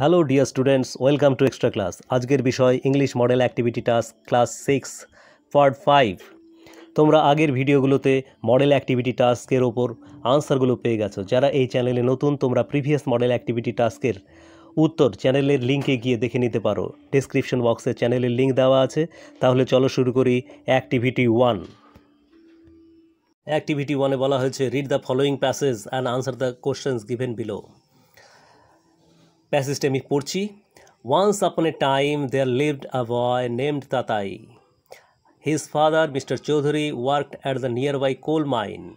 Hello dear students welcome to extra class আজকের বিষয় English model activity task class six part five তোমরা আগের ভিডিওগুলোতে মডেল অ্যাক্টিভিটি টাস্কের ওপর আনসারগুলো পেয়ে গেছো যারা এই চ্যানেলে নতুন তোমরা প্রিভিয়াস মডেল অ্যাক্টিভিটি টাস্কের উত্তর চ্যানেলের লিঙ্কে গিয়ে দেখে নিতে পারো ডিসক্রিপশন বক্সে চ্যানেলের লিঙ্ক দেওয়া আছে তাহলে চলো শুরু করি অ্যাক্টিভিটি ওয়ান অ্যাক্টিভিটি ওয়ানে বলা হয়েছে read the following passage and answer the questions given below Passage Purchi. Once upon a time there lived a boy named Tatai. His father, Mr. Chaudhary, worked at the nearby coal mine.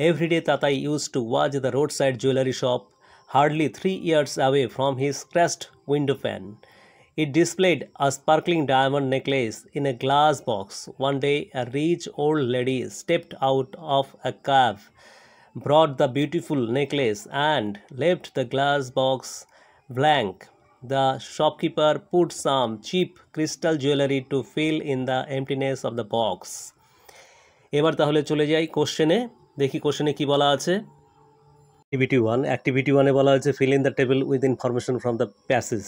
Every day Tatai used to watch the roadside jewelry shop, hardly three yards away from his crest window pane. It displayed a sparkling diamond necklace in a glass box. One day, a rich old lady stepped out of a cab, brought the beautiful necklace, and left the glass box blank. The shopkeeper put some cheap crystal jewelry to fill in the emptiness of the box. এবার তাহলে চলে যাই কোশ্চেনে দেখি কোশ্চেনে কি বলা আছে অ্যাক্টিভিটি ওয়ান অ্যাক্টিভিটি ওয়ানে বলা হয়েছে fill in the table with information from the passage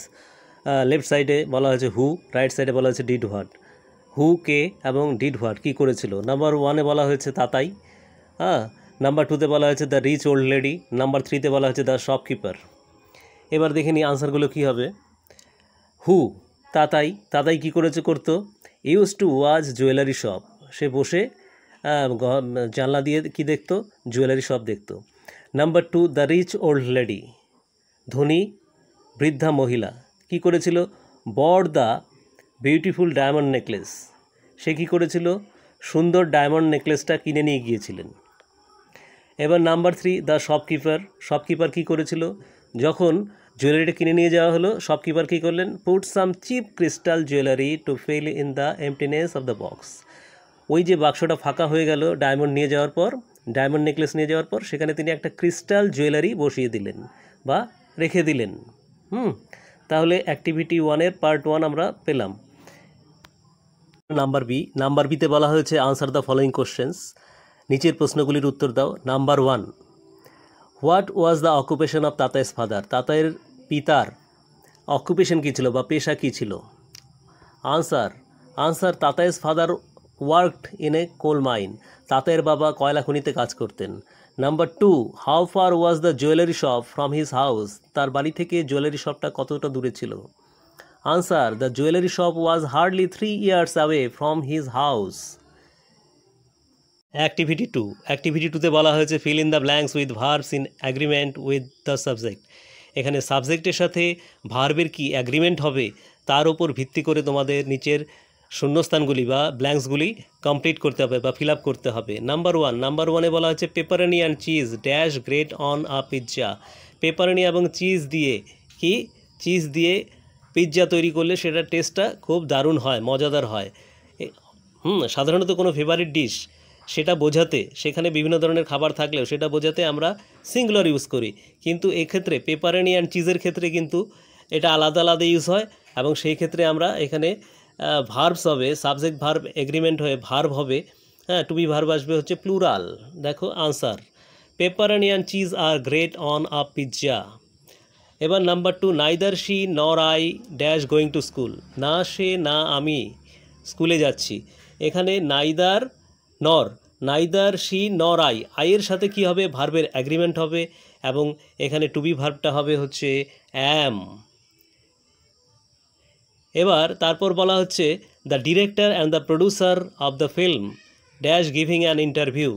left সাইডে বলা হয়েছে হু রাইট সাইডে বলা হয়েছে ডিড হোয়াট হু কে এবং ডিড হোয়াট কী করেছিল নাম্বার ওয়ানে বলা হয়েছে তাতাই হ্যাঁ নাম্বার টুতে বলা হয়েছে the rich old lady number থ্রিতে বলা হয়েছে দ্য শপকিপার এবার দেখে নিই আনসারগুলো কী হবে হু তাতাই তাতাই কি করেছে করতো use to was jewellery shop সে বসে জানলা দিয়ে কি দেখতো জুয়েলারি শপ দেখতো number two the rich old lady ধনী বৃদ্ধা মহিলা কি করেছিল বড় দ্য বিউটিফুল ডায়মন্ড নেকলেস সে কী করেছিল সুন্দর ডায়মন্ড নেকলেসটা কিনে নিয়ে গিয়েছিলেন এবার number three the shopkeeper shopkeeper কি করেছিল যখন জুয়েলারিটা কিনে নিয়ে যাওয়া হলো শপকিপার কী করলেন put some cheap crystal jewellery to fill in the emptiness of the box ওই যে বাক্সটা ফাঁকা হয়ে গেল ডায়মন্ড নিয়ে যাওয়ার পর ডায়মন্ড নেকলেস নিয়ে যাওয়ার পর সেখানে তিনি একটা ক্রিস্টাল জুয়েলারি বসিয়ে দিলেন বা রেখে দিলেন হুম তাহলে অ্যাক্টিভিটি ওয়ানের পার্ট ওয়ান আমরা পেলাম নাম্বার বি নাম্বার বিতে বলা হয়েছে আনসার দ্য ফলোয়িং কোশ্চেন্স নিচের প্রশ্নগুলির উত্তর দাও number one what was the occupation of Tatai's father তাতাইয়ের পিতার অকুপেশন কী ছিল বা পেশা কী ছিল answer answer Tatai's father worked in a coal mine তাতাইয়ের বাবা কয়লা খনিতে কাজ করতেন number two how far was the jewellery shop from his house তার বাড়ি থেকে জুয়েলারি শপটা কতটা দূরে ছিল answer the jewellery shop was hardly three years away from his house activity two activity টুতে বলা হয়েছে fill in the blanks with verbs in agreement with the subject এখানে সাবজেক্টের সাথে ভার্বের কি অ্যাগ্রিমেন্ট হবে তার ওপর ভিত্তি করে তোমাদের নিচের শূন্যস্থানগুলি বা ব্ল্যাঙ্কসগুলি কমপ্লিট করতে হবে বা ফিল করতে হবে নাম্বার ওয়ান নাম্বার ওয়ানে বলা হচ্ছে pepperoni and cheese dash great on a pizza pepperoni এবং চিজ দিয়ে কি চিজ দিয়ে পিৎজা তৈরি করলে সেটার টেস্টটা খুব দারুণ হয় মজাদার হয় হুম সাধারণত কোনো ফেভারিট ডিশ সেটা বোঝাতে সেখানে বিভিন্ন ধরনের খাবার থাকলেও সেটা বোঝাতে আমরা সিঙ্গুলার ইউজ করি কিন্তু এক্ষেত্রে পেপারেনি অ্যান্ড চিজের ক্ষেত্রে কিন্তু এটা আলাদা আলাদা ইউজ হয় এবং সেই ক্ষেত্রে আমরা এখানে ভার্বস হবে সাবজেক্ট ভার্ব এগ্রিমেন্ট হয়ে ভার্ব হবে হ্যাঁ টু বি ভার্ব আসবে হচ্ছে প্লুরাল দেখো আনসার পেপারানি অ্যান্ড চিজ আর গ্রেট অন আ পিৎজা এবার number two neither she nor I dash going to school না সে না আমি স্কুলে যাচ্ছি এখানে নাইদার নর নাইদার সি নর আই আইয়ের সাথে কি হবে ভার্বের অ্যাগ্রিমেন্ট হবে এবং এখানে টু বি ভার্বটা হবে হচ্ছে অ্যাম এবার তারপর বলা হচ্ছে the director and the producer of the film dash giving an interview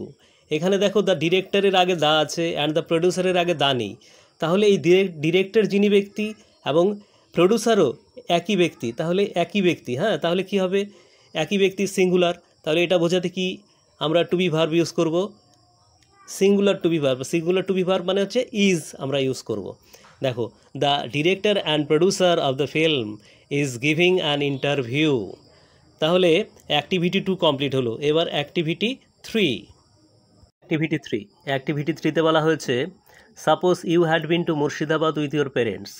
এখানে দেখো দ্য ডিরেক্টরের আগে দা আছে অ্যান্ড দ্য প্রডিউসারের আগে দা নেই তাহলে এই ডিরেক্টর যিনি ব্যক্তি এবং প্রডিউসারও একই ব্যক্তি তাহলে একই ব্যক্তি হ্যাঁ তাহলে কি হবে একই ব্যক্তি সিঙ্গুলার তাহলে এটা বোঝাতে কি আমরা টু বি ভার্ব ইউজ করব singular to be verb singular to be verb মানে হচ্ছে ইজ আমরা ইউজ করব দেখো the director and producer of the film is giving an interview তাহলে অ্যাক্টিভিটি টু কমপ্লিট হলো এবার activity three activity three activity থ্রিতে বলা হয়েছে suppose you had been to Murshidabad with your parents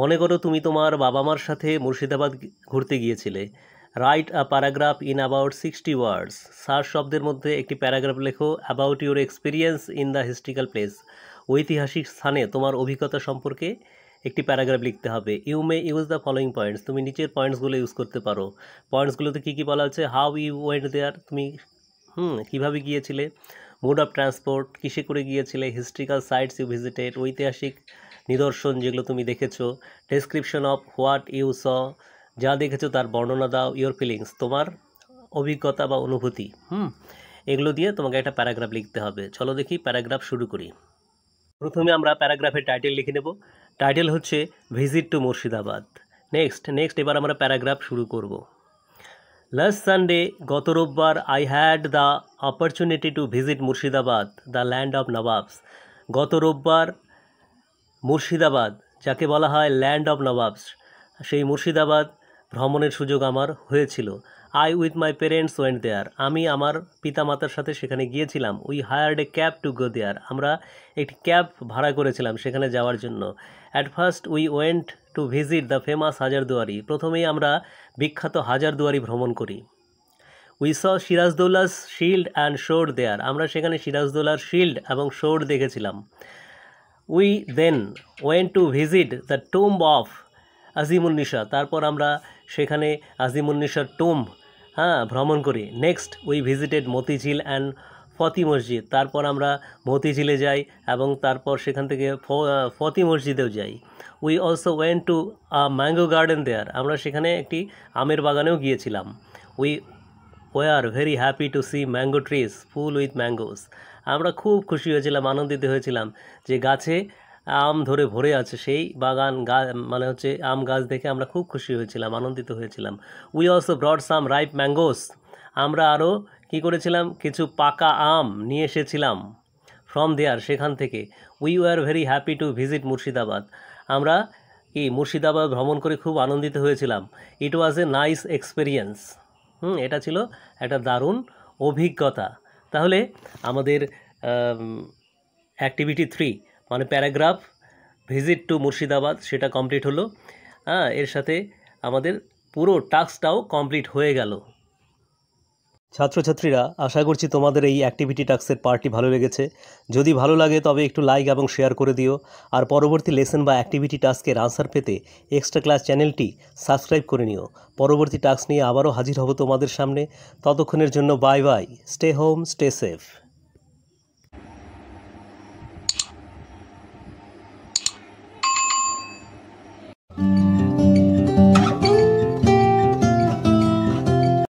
মনে করো তুমি তোমার বাবা মার সাথে মুর্শিদাবাদ ঘুরতে গিয়েছিলে write a paragraph in about sixty words সার শব্দের মধ্যে একটি প্যারাগ্রাফ লেখো about your experience in the historical place ঐতিহাসিক স্থানে তোমার অভিজ্ঞতা সম্পর্কে একটি প্যারাগ্রাফ লিখতে হবে you may use the following points তুমি নিচের পয়েন্টসগুলো ইউজ করতে পারো পয়েন্টসগুলোতে কী কী বলা হচ্ছে হাউ ইউ ওয়েন্ট দেয়ার তুমি হুম কীভাবে গিয়েছিলে মোড অফ ট্রান্সপোর্ট কিসে করে গিয়েছিলে হিস্ট্রিক্যাল সাইটস ইউ ভিজিটেড ঐতিহাসিক নিদর্শন যেগুলো তুমি দেখেছো description of what you saw যা দেখেছো তার বর্ণনা দাও ইয়োর ফিলিংস তোমার অভিজ্ঞতা বা অনুভূতি হুম এগুলো দিয়ে তোমাকে একটা প্যারাগ্রাফ লিখতে হবে চলো দেখি প্যারাগ্রাফ শুরু করি প্রথমে আমরা প্যারাগ্রাফের টাইটেল লিখে নেব টাইটেল হচ্ছে visit to Murshidabad next next এবার আমরা প্যারাগ্রাফ শুরু করব লাস্ট সানডে গত রোববার I had the opportunity to visit Murshidabad the land of nawabs গত রোববার মুর্শিদাবাদ যাকে বলা হয় ল্যান্ড অফ নবাবস সেই মুর্শিদাবাদ ভ্রমণের সুযোগ আমার হয়েছিল I with my parents went there আমি আমার পিতামাতার সাথে সেখানে গিয়েছিলাম we hired a cab to go there আমরা একটি ক্যাব ভাড়া করেছিলাম সেখানে যাওয়ার জন্য at first we went to visit the famous Hazarduari প্রথমেই আমরা বিখ্যাত হাজারদুয়ারি ভ্রমণ করি we saw Sirajuddaulah's shield and sword there আমরা সেখানে সিরাজদৌল্লার শিল্ড এবং শোর দেখেছিলাম we then went to visit the tomb of Azimul নিশা তারপর আমরা সেখানে আজিমুন্নিসার টোম্ব হ্যাঁ ভ্রমণ করি next we visited Motijheel and Fauti Masjid তারপর আমরা মতিঝিলে যাই এবং তারপর সেখান থেকে ফতি মসজিদেও যাই we also went to a mango garden there আমরা সেখানে একটি আমের বাগানেও গিয়েছিলাম we were very happy to see mango trees full with mangoes আমরা খুব খুশি হয়েছিলাম আনন্দিত হয়েছিলাম যে গাছে আম ধরে ভরে আছে সেই বাগান গা মানে হচ্ছে আম গাছ দেখে আমরা খুব খুশি হয়েছিলাম আনন্দিত হয়েছিলাম we also brought some ripe mangoes আমরা আরও কি করেছিলাম কিছু পাকা আম নিয়ে এসেছিলাম ফ্রম দেয়ার সেখান থেকে we are very happy to visit Murshidabad আমরা কি মুর্শিদাবাদ ভ্রমণ করে খুব আনন্দিত হয়েছিলাম ইট ওয়াজ এ নাইস এক্সপিরিয়েন্স হুম এটা ছিল একটা দারুণ অভিজ্ঞতা তাহলে আমাদের অ্যাক্টিভিটি থ্রি মানে প্যারাগ্রাফ ভিজিট টু মুর্শিদাবাদ সেটা কমপ্লিট হলো হ্যাঁ এর সাথে আমাদের পুরো টাস্কটাও কমপ্লিট হয়ে গেল ছাত্রছাত্রীরা আশা করছি তোমাদের এই অ্যাক্টিভিটি টাস্কের পার্টটি ভালো লেগেছে যদি ভালো লাগে তবে একটু লাইক এবং শেয়ার করে দিও আর পরবর্তী লেসন বা অ্যাক্টিভিটি টাস্কের আনসার পেতে এক্সট্রা ক্লাস চ্যানেলটি সাবস্ক্রাইব করে নিও পরবর্তী টাস্ক নিয়ে আবারও হাজির হব তোমাদের সামনে ততক্ষণের জন্য bye bye stay home stay safe